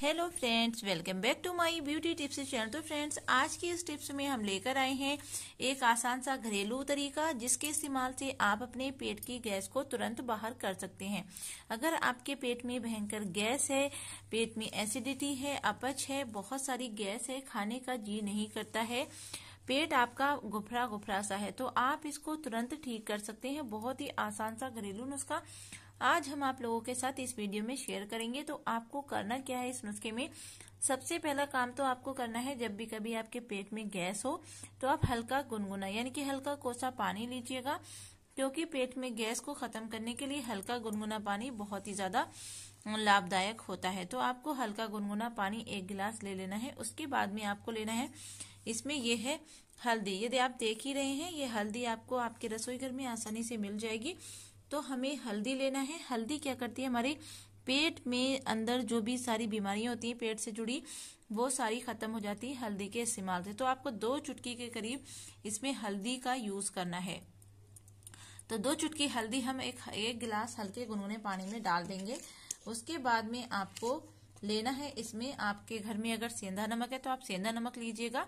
hello friends welcome back to my beauty tips channel तो friends आज की इस टिप्स में हम लेकर आए हैं एक आसान सा घरेलू तरीका जिसके इस्तेमाल से आप अपने पेट की गैस को तुरंत बाहर कर सकते हैं अगर आपके पेट में भयंकर गैस है पेट में एसिडिटी है अपच है बहुत सारी गैस है खाने का जी नहीं करता है पेट आपका गुफरा गुफरा सा है तो आप इसको तुरंत ठीक कर सकते हैं बहुत ही आसान सा घरेलू नुस्खा आज हम आप लोगों के साथ इस वीडियो में शेयर करेंगे तो आपको करना क्या है इस नुस्खे में सबसे पहला काम तो आपको करना है जब भी कभी आपके पेट में गैस हो तो आप हल्का गुनगुना यानी कि हल्का कोसा पानी लीजिएगा क्योंकि पेट में गैस को खत्म करने के लिए हल्का गुनगुना पानी बहुत ही ज्यादा लाभदायक होता है तो आपको हल्का गुनगुना पानी एक गिलास ले लेना है उसके बाद में आपको लेना है इसमें यह है हल्दी यदि आप देख ही रहे हैं ये हल्दी आपको आपके रसोई घर में आसानी से मिल जाएगी तो हमें हल्दी लेना है हल्दी क्या करती है हमारे पेट में अंदर जो भी सारी बीमारियां होती हैं पेट से जुड़ी वो सारी खत्म हो जाती है हल्दी के इस्तेमाल से तो आपको दो चुटकी के करीब इसमें हल्दी का यूज करना है तो दो चुटकी हल्दी हम एक एक गिलास हल्के गुनगुने पानी में डाल देंगे उसके बाद में आपको लेना है इसमें आपके घर में अगर सेंधा नमक है तो आप सेंधा नमक लीजिएगा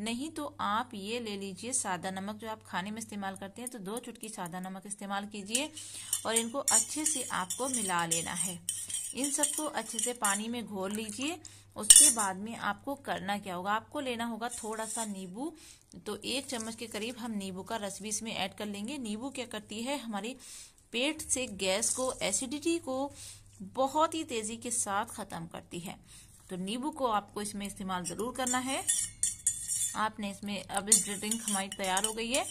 नहीं तो आप ये ले लीजिए सादा नमक जो आप खाने में इस्तेमाल करते हैं तो दो चुटकी सादा नमक इस्तेमाल कीजिए और इनको अच्छे से आपको मिला लेना है इन सबको अच्छे से पानी में घोल लीजिए उसके बाद में आपको करना क्या होगा आपको लेना होगा थोड़ा सा नींबू तो एक चम्मच के करीब हम नींबू का रस भी इसमें ऐड कर लेंगे नींबू क्या करती है हमारी पेट से गैस को एसिडिटी को बहुत ही तेजी के साथ ख़त्म करती है तो नींबू को आपको इसमें इस्तेमाल ज़रूर करना है आपने इसमें अब इस ड्रिंक हमारी तैयार हो गई है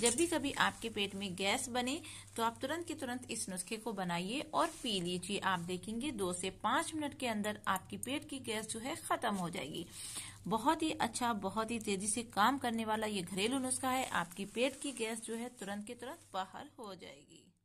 जब भी कभी आपके पेट में गैस बने तो आप तुरंत के तुरंत इस नुस्खे को बनाइए और पी लीजिए आप देखेंगे दो से पांच मिनट के अंदर आपकी पेट की गैस जो है ख़त्म हो जाएगी बहुत ही अच्छा बहुत ही तेज़ी से काम करने वाला ये घरेलू नुस्खा है आपकी पेट की गैस जो है तुरंत के तुरंत बाहर हो जाएगी